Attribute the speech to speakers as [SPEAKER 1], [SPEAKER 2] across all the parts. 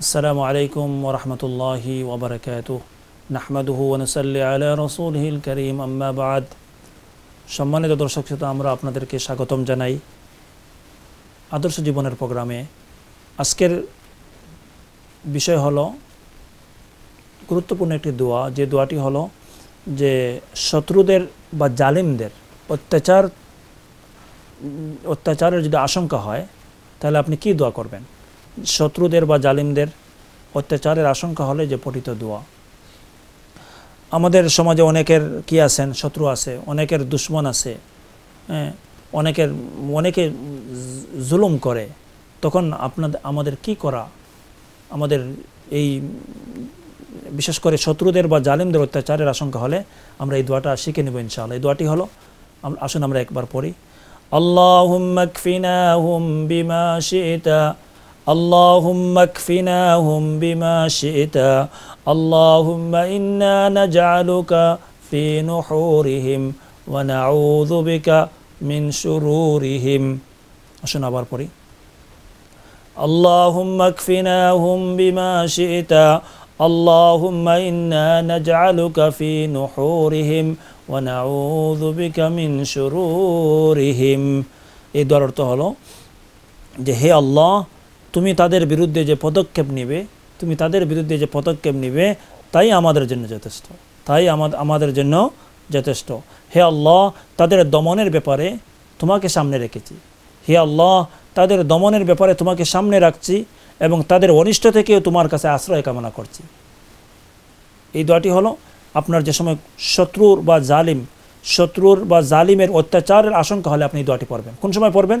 [SPEAKER 1] السلام عليكم ورحمة الله وبركاته نحمده ونسلي على رسوله الكريم أما بعد সম্মানিত দর্শক শ্রোতা আমরা আপনাদেরকে স্বাগতম জানাই আদর্শ জীবনের প্রোগ্রামে আজকের বিষয় হল গুরুত্বপূর্ণ একটি দোয়া যে দোয়াটি হল যে শত্রুদের বা জালিমদের অত্যাচার অত্যাচারের যদি আশঙ্কা হয় তাহলে আপনি কি দোয়া করবেন শত্রুদের বা জালিমদের অত্যাচারের আশঙ্কা হলে যে পঠিত দোয়া আমাদের সমাজে অনেকের কি আছেন শত্রু আছে অনেকের দুশ্মন আছে হ্যাঁ, অনেকের অনেকে জুলুম করে তখন আপনাদের আমাদের কি করা আমাদের এই বিশেষ করে শত্রুদের বা জালিমদের অত্যাচারের আশঙ্কা হলে আমরা এই দোয়াটা শিখে নেব ইনশাআল্লাহ এই দোয়াটি হলো আসুন আমরা একবার পড়ি আল্লাহ হুম বিমা শিতা اللهم اكفناهم بما شئت اللهم إنا نجعلك في نحورهم ونعوذ بك من شرورهم عشان أبار اللهم اكفناهم بما شئت اللهم إنا نجعلك في نحورهم ونعوذ بك من شرورهم এই দোয়ার অর্থ جهي الله তুমি তাদের বিরুদ্ধে যে পদক্ষেপ নিবে তুমি তাদের বিরুদ্ধে যে পদক্ষেপ নিবে তাই আমাদের জন্য যথেষ্ট তাই আমাদের জন্য যথেষ্ট হে আল্লাহ তাদের দমনের ব্যাপারে তোমাকে সামনে রেখেছি হে আল্লাহ তাদের দমনের ব্যাপারে তোমাকে সামনে রাখছি এবং তাদের অনিষ্ট থেকেও তোমার কাছে আশ্রয় কামনা করছি এই দোয়াটি হলো আপনার যে সময় শত্রুর বা জালিম শত্রুর বা জালিমের অত্যাচারের আশঙ্কা হলে আপনি এই দোয়াটি পড়বেন কোন সময় পড়বেন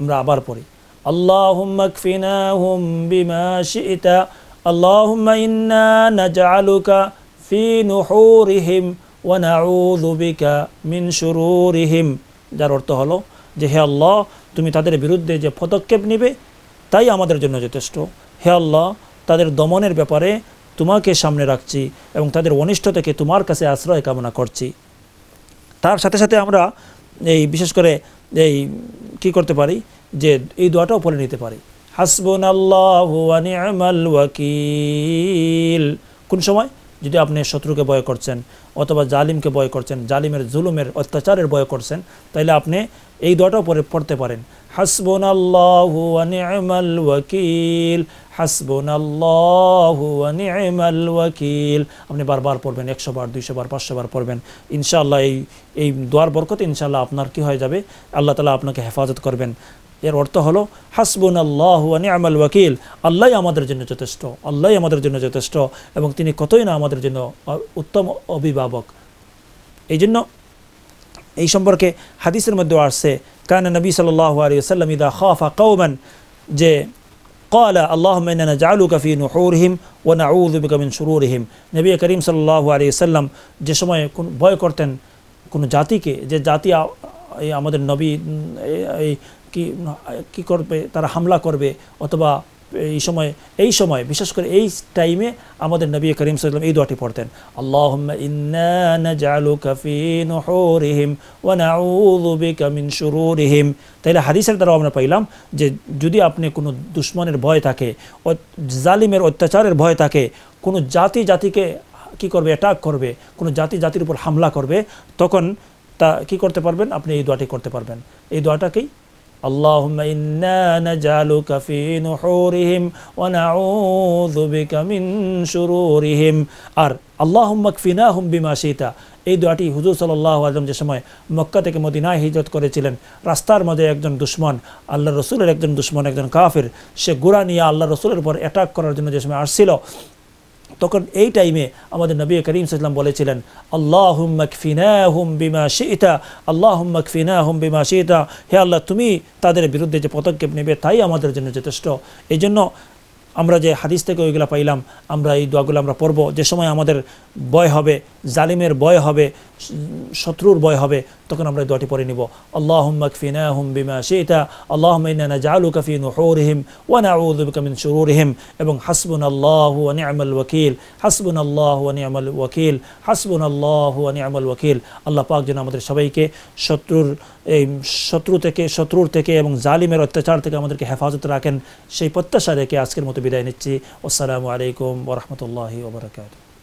[SPEAKER 1] আমরা আবার পড়ি আল্লাহুম্মাকফিনাহুম বিমা যার অর্থ হলো যে হে আল্লাহ তুমি তাদের বিরুদ্ধে যে পদক্ষেপ নিবে তাই আমাদের জন্য যথেষ্ট হে আল্লাহ তাদের দমনের ব্যাপারে তোমাকে সামনে রাখছি এবং তাদের অনিষ্ট থেকে তোমার কাছে আশ্রয় কামনা করছি তার সাথে সাথে আমরা এই বিশেষ করে এই কি করতে পারি যে এই দোয়াটাও পড়ে নিতে পারি হাসবুন আল্লাহ কোন সময় যদি আপনি শত্রুকে বয় করছেন অথবা জালিমকে বয় করছেন জালিমের জুলুমের অত্যাচারের বয় করছেন তাহলে আপনি এই দোয়াটাও পরে পড়তে পারেন হাসবোনাল্লাহু আনিমাল ওয়াকিল হাসবোনাল্লাহু আপনি বারবার পড়বেন একশো বার দুইশো বার পাঁচশো বার পড়বেন ইনশাল্লাহ এই এই দোয়ার বরকত ইনশাল্লাহ আপনার কি হয়ে যাবে আল্লাহ তালা আপনাকে হেফাজত করবেন এর অর্থ হলো হাসবুনাল্লাহু ওয়া নিয়ামাল ওয়াকিল আল্লাহই আমাদের জন্য যথেষ্ট আল্লাহই আমাদের জন্য যথেষ্ট এবং তিনি কতই না আমাদের জন্য উত্তম অভিভাবক এইজন্য এই সম্পর্কে হাদিসের মধ্যে আসছে কান নবী সাল্লাল্লাহু আলাইহি ওয়াসাল্লাম ইদা খাফা কৌমান যে قال اللهم إننا نجعلك في نحورهم ونعوذ بك من شرورهم নবী করিম সাল্লাল্লাহু আলাইহি সাল্লাম যে সময় কোন ভয় করতেন কোন জাতিকে যে জাতি আমাদের নবী এই কি কি করবে তারা হামলা করবে অথবা এই সময় এই সময় বিশেষ করে এই টাইমে আমাদের নবী করিম সাল্লাম এই দোয়াটি পড়তেন আল্লাহ ইন্নাহিম তাইলে হাদিসের দ্বারাও আমরা পাইলাম যে যদি আপনি কোনো দুশ্মনের ভয় থাকে জালিমের অত্যাচারের ভয় থাকে কোনো জাতি জাতিকে কি করবে অ্যাটাক করবে কোনো জাতি জাতির উপর হামলা করবে তখন তা কি করতে পারবেন আপনি এই দোয়াটি করতে পারবেন এই দোয়াটাকেই اللهم إنا نجعلك في نحورهم ونعوذ بك من شرورهم আর اللهم কফিনাহুম বিমা শীতা এই দোয়াটি হুজুর সাল্লাহ আজম যে সময় মক্কা থেকে মদিনায় হিজত করেছিলেন রাস্তার মধ্যে একজন দুশ্মন আল্লাহ রসুলের একজন দুশ্মন একজন কাফির সে গুড়া নিয়ে আল্লাহ রসুলের উপর অ্যাটাক করার জন্য যে সময় আসছিল তখন এই টাইমে আমাদের নবী করিম সাল্লাম বলেছিলেন আল্লাহ মকফিনা হুম বিমা শিতা আল্লাহ মকফিনা হুম বিমা শিতা হে আল্লাহ তুমি তাদের বিরুদ্ধে যে পদক্ষেপ নেবে তাই আমাদের জন্য যথেষ্ট এই জন্য আমরা যে হাদিস থেকে ওইগুলো পাইলাম আমরা এই দোয়াগুলো আমরা পড়ব যে সময় আমাদের বয় হবে জালিমের বয় হবে শত্রুর বয় হবে তখন আমরা দোয়াটি পড়ে নিব আল্লাহুম্মা কফিনাহুম বিমা শাইতা আল্লাহুম্মা ইন্না নাজআলুকা ফি নুহুরিহিম ওয়া নাউযু বিকা মিন শুরুরিহিম এবং হাসবুনাল্লাহু ওয়া নি'মাল ওয়াকিল হাসবুনাল্লাহু ওয়া নি'মাল ওয়াকিল হাসবুনাল্লাহু ওয়া নি'মাল ওয়াকিল আল্লাহ পাক যেন আমাদের সবাইকে শত্রুর এই শত্রু থেকে শত্রুর থেকে এবং জালিমের অত্যাচার থেকে আমাদেরকে হেফাজত রাখেন সেই প্রত্যাশা রেখে আজকের মতো বিদায় নিচ্ছি আসসালামু আলাইকুম ওয়া রাহমাতুল্লাহি ওয়া বারাকাতুহু